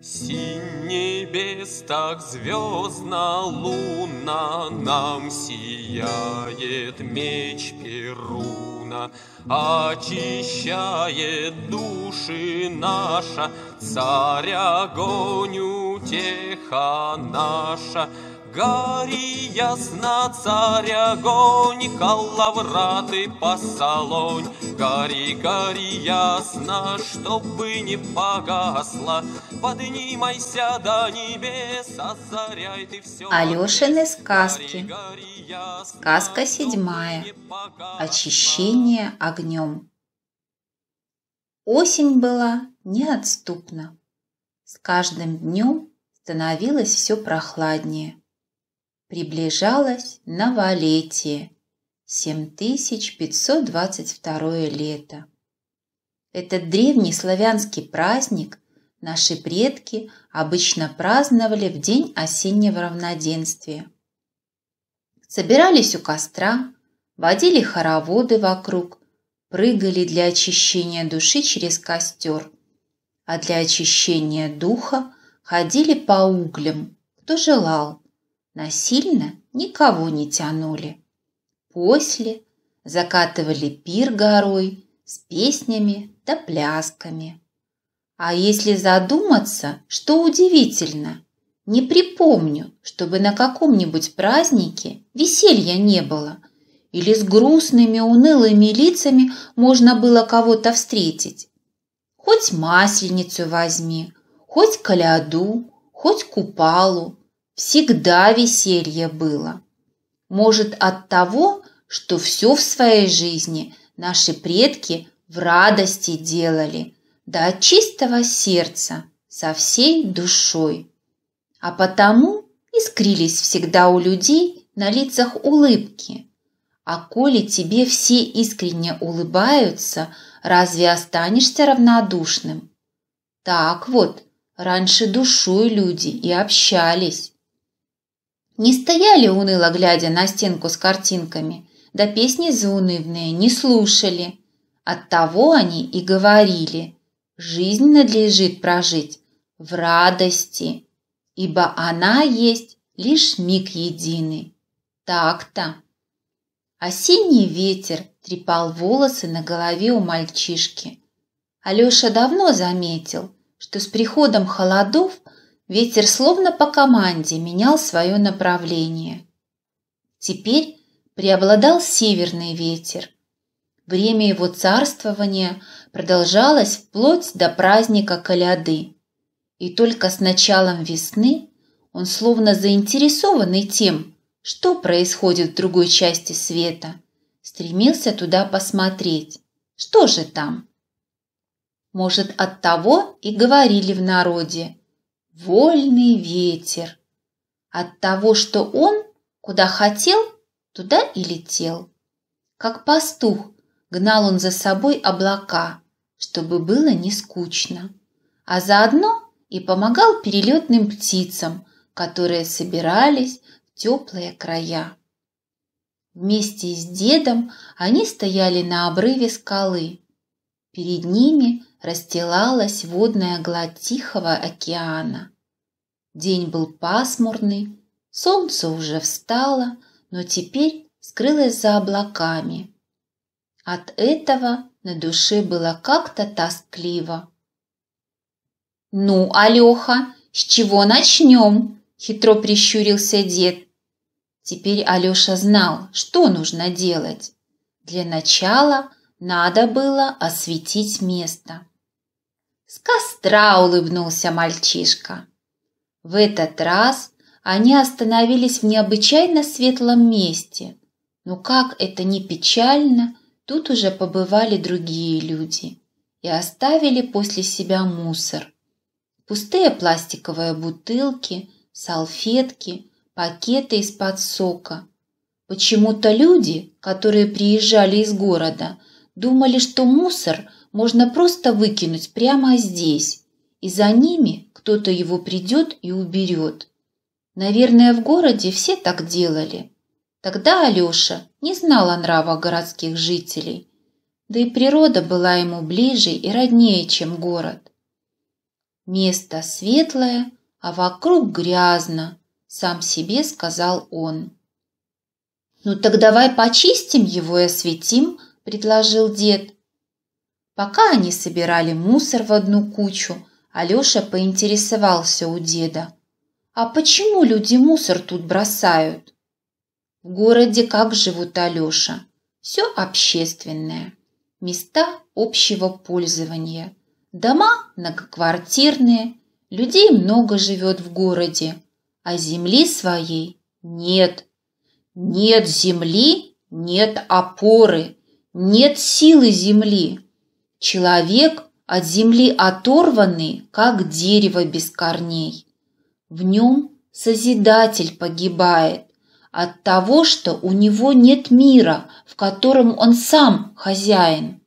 Синий без так звездно луна Нам сияет меч Перуна, Очищает души наша, Царь огонь утеха наша, Гарі ясна царя огонь, калавраты посолонь. Гори, гори ясно, чтобы не погасла. Поднимайся до небес, озаряй а ты все. Алешины сказки. Сказка седьмая. Очищение огнем. Осень была неотступна. С каждым днем становилось все прохладнее приближалось новолетие, 7522 лето. Этот древний славянский праздник наши предки обычно праздновали в день осеннего равноденствия. Собирались у костра, водили хороводы вокруг, прыгали для очищения души через костер, а для очищения духа ходили по углям, кто желал, насильно никого не тянули. После закатывали пир горой с песнями да плясками. А если задуматься, что удивительно, не припомню, чтобы на каком-нибудь празднике веселья не было, или с грустными унылыми лицами можно было кого-то встретить. Хоть масленицу возьми, хоть коляду, хоть купалу, всегда веселье было. Может, от того, что все в своей жизни наши предки в радости делали, да от чистого сердца, со всей душой. А потому искрились всегда у людей на лицах улыбки. А коли тебе все искренне улыбаются, разве останешься равнодушным? Так вот, раньше душой люди и общались. Не стояли уныло, глядя на стенку с картинками, да песни заунывные не слушали. Оттого они и говорили «Жизнь надлежит прожить в радости, ибо она есть лишь миг единый». Так-то. Осенний ветер трепал волосы на голове у мальчишки. Алёша давно заметил, что с приходом холодов Ветер словно по команде менял свое направление. Теперь преобладал северный ветер. Время его царствования продолжалось вплоть до праздника Коляды. И только с началом весны он словно заинтересованный тем, что происходит в другой части света, стремился туда посмотреть. Что же там? Может, от того и говорили в народе – вольный ветер. От того, что он куда хотел, туда и летел. Как пастух гнал он за собой облака, чтобы было не скучно, а заодно и помогал перелетным птицам, которые собирались в теплые края. Вместе с дедом они стояли на обрыве скалы, Перед ними расстилалась водная гладь Тихого океана. День был пасмурный, солнце уже встало, но теперь скрылось за облаками. От этого на душе было как-то тоскливо. «Ну, Алёха, с чего начнём? хитро прищурился дед. Теперь Алёша знал, что нужно делать. Для начала – надо было осветить место. С костра улыбнулся мальчишка. В этот раз они остановились в необычайно светлом месте. Но как это не печально, тут уже побывали другие люди и оставили после себя мусор. Пустые пластиковые бутылки, салфетки, пакеты из-под сока. Почему-то люди, которые приезжали из города, думали, что мусор можно просто выкинуть прямо здесь, и за ними кто-то его придет и уберет. Наверное, в городе все так делали. Тогда Алеша не знал о нравах городских жителей, да и природа была ему ближе и роднее, чем город. «Место светлое, а вокруг грязно», — сам себе сказал он. «Ну так давай почистим его и осветим», предложил дед. Пока они собирали мусор в одну кучу, Алёша поинтересовался у деда. «А почему люди мусор тут бросают?» «В городе как живут, Алёша? Все общественное. Места общего пользования. Дома многоквартирные. Людей много живет в городе. А земли своей нет. Нет земли, нет опоры нет силы земли. Человек от земли оторванный, как дерево без корней. В нем Созидатель погибает от того, что у него нет мира, в котором он сам хозяин.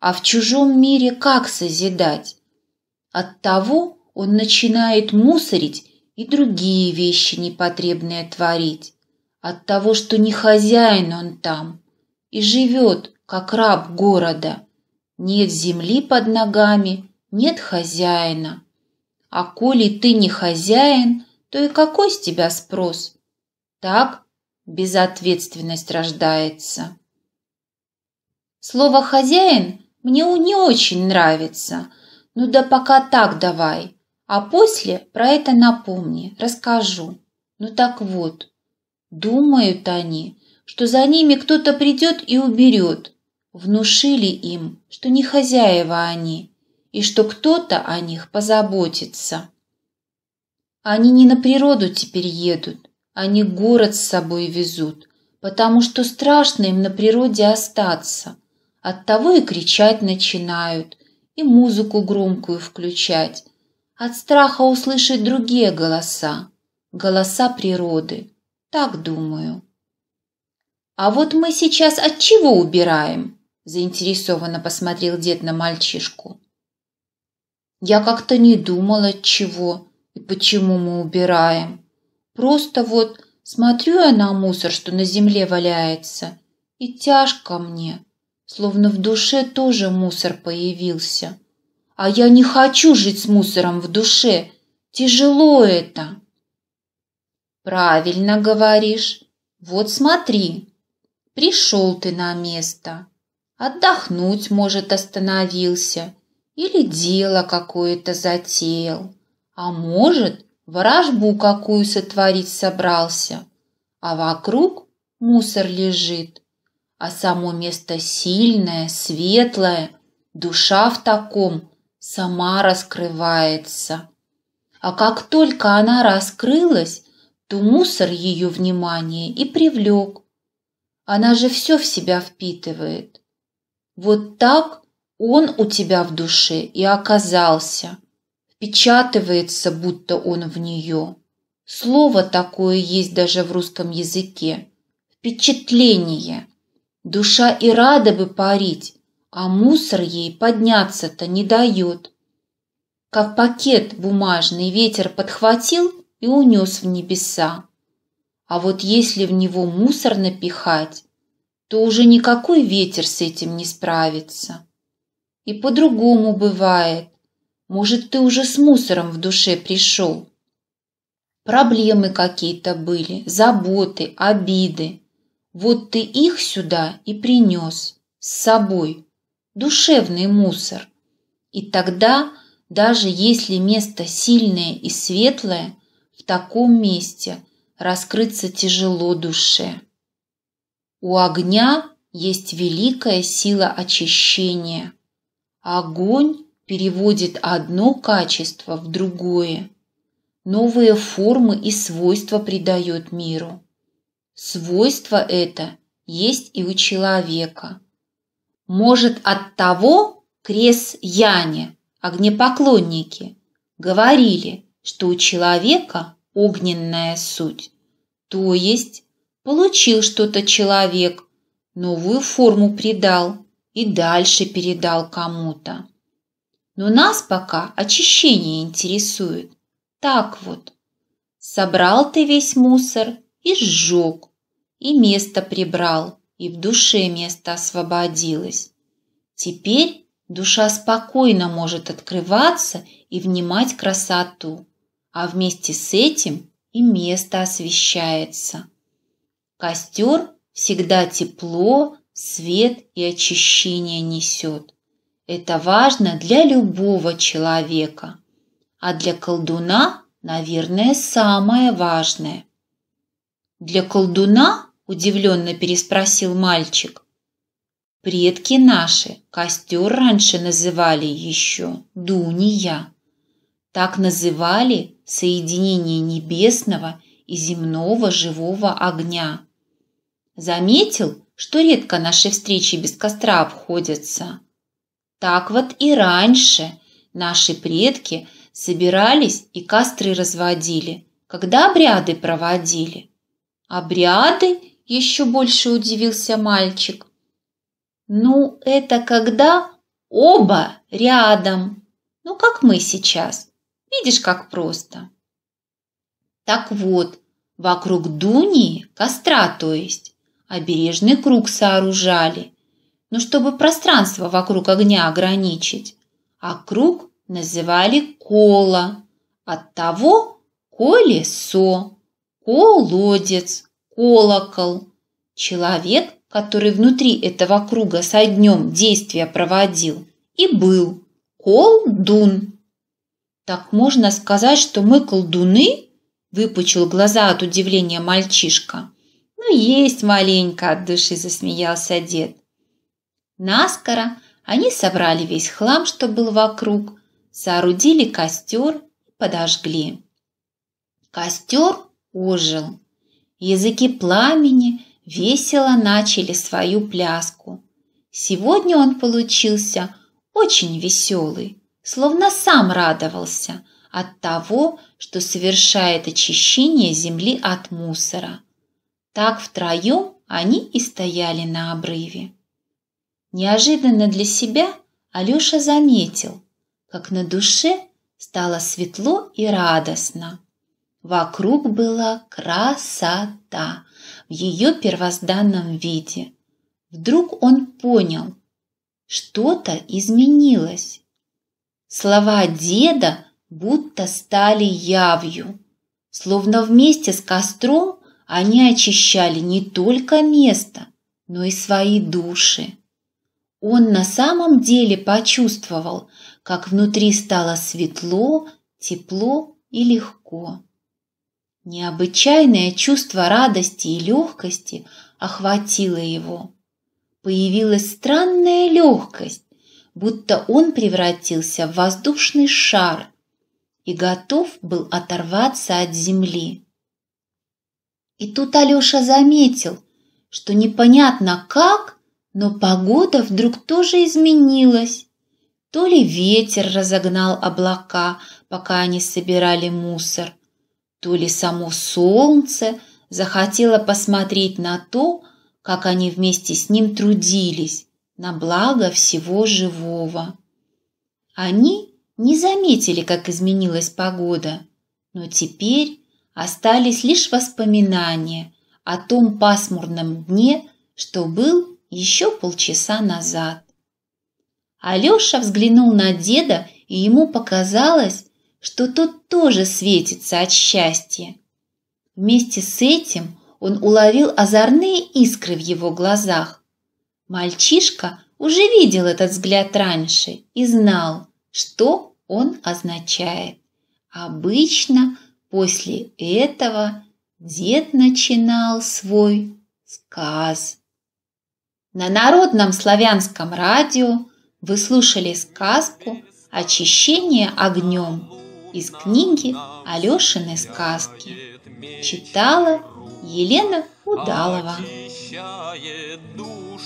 А в чужом мире как созидать? От того он начинает мусорить и другие вещи непотребные творить. От того, что не хозяин он там, и живет, как раб города. Нет земли под ногами, нет хозяина. А коли ты не хозяин, то и какой с тебя спрос? Так безответственность рождается. Слово «хозяин» мне не очень нравится. Ну да пока так давай, а после про это напомни, расскажу. Ну так вот, думают они, что за ними кто-то придет и уберет. Внушили им, что не хозяева они, и что кто-то о них позаботится. Они не на природу теперь едут, они город с собой везут, потому что страшно им на природе остаться. Оттого и кричать начинают, и музыку громкую включать, от страха услышать другие голоса, голоса природы, так думаю. «А вот мы сейчас от чего убираем?» – заинтересованно посмотрел дед на мальчишку. «Я как-то не думал, от чего и почему мы убираем. Просто вот смотрю я на мусор, что на земле валяется, и тяжко мне, словно в душе тоже мусор появился. А я не хочу жить с мусором в душе, тяжело это». «Правильно говоришь. Вот смотри», пришел ты на место. Отдохнуть, может, остановился, или дело какое-то затеял, а может, ворожбу какую сотворить собрался, а вокруг мусор лежит, а само место сильное, светлое, душа в таком сама раскрывается. А как только она раскрылась, то мусор ее внимание и привлек, она же все в себя впитывает. Вот так он у тебя в душе и оказался. Впечатывается, будто он в нее. Слово такое есть даже в русском языке. Впечатление. Душа и рада бы парить, а мусор ей подняться-то не дает. Как пакет бумажный ветер подхватил и унес в небеса. А вот если в него мусор напихать, то уже никакой ветер с этим не справится. И по-другому бывает. Может, ты уже с мусором в душе пришел. Проблемы какие-то были, заботы, обиды. Вот ты их сюда и принес с собой. Душевный мусор. И тогда, даже если место сильное и светлое, в таком месте раскрыться тяжело душе. У огня есть великая сила очищения. Огонь переводит одно качество в другое. Новые формы и свойства придает миру. Свойство это есть и у человека. Может, от того крес-яне, огнепоклонники, говорили, что у человека огненная суть, то есть Получил что-то человек, новую форму придал и дальше передал кому-то. Но нас пока очищение интересует. Так вот, собрал ты весь мусор и сжег, и место прибрал, и в душе место освободилось. Теперь душа спокойно может открываться и внимать красоту, а вместе с этим и место освещается. Костер всегда тепло, свет и очищение несет. Это важно для любого человека, а для колдуна, наверное, самое важное. «Для колдуна?» – удивленно переспросил мальчик. «Предки наши костер раньше называли еще Дуния. Так называли соединение небесного и земного живого огня. Заметил, что редко наши встречи без костра обходятся. Так вот и раньше наши предки собирались и костры разводили, когда обряды проводили. Обряды? Еще больше удивился мальчик. Ну, это когда оба рядом. Ну, как мы сейчас. Видишь, как просто. Так вот, вокруг Дуни, костра то есть, обережный круг сооружали, ну, чтобы пространство вокруг огня ограничить, а круг называли кола, от того колесо, колодец, колокол. Человек, который внутри этого круга со днем действия проводил, и был колдун. Так можно сказать, что мы колдуны – Выпучил глаза от удивления мальчишка. «Ну, есть маленько!» – от души засмеялся дед. Наскоро они собрали весь хлам, что был вокруг, соорудили костер и подожгли. Костер ожил. Языки пламени весело начали свою пляску. Сегодня он получился очень веселый, словно сам радовался – от того, что совершает очищение земли от мусора. Так втроем они и стояли на обрыве. Неожиданно для себя Алеша заметил, как на душе стало светло и радостно. Вокруг была красота в ее первозданном виде. Вдруг он понял, что-то изменилось. Слова деда будто стали явью. Словно вместе с костром они очищали не только место, но и свои души. Он на самом деле почувствовал, как внутри стало светло, тепло и легко. Необычайное чувство радости и легкости охватило его. Появилась странная легкость, будто он превратился в воздушный шар, и готов был оторваться от земли. И тут Алеша заметил, что непонятно как, но погода вдруг тоже изменилась. То ли ветер разогнал облака, пока они собирали мусор, то ли само солнце захотело посмотреть на то, как они вместе с ним трудились на благо всего живого. Они не заметили, как изменилась погода, но теперь остались лишь воспоминания о том пасмурном дне, что был еще полчаса назад. Алеша взглянул на деда, и ему показалось, что тот тоже светится от счастья. Вместе с этим он уловил озорные искры в его глазах. Мальчишка уже видел этот взгляд раньше и знал, что он означает. Обычно после этого дед начинал свой сказ. На народном славянском радио вы слушали сказку «Очищение огнем» из книги Алешины сказки. Читала Елена Удалова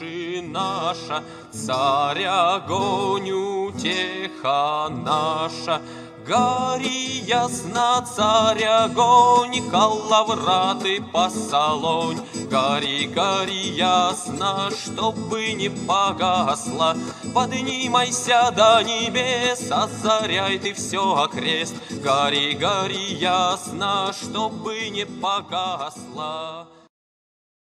души наша, царя огонь утеха наша, Гори ясно, царя огонь, Калавраты посолонь. Гори, гори ясно, чтобы не погасло, Поднимайся до небес, озаряй ты все окрест. Гори, гори ясно, чтобы не погасло,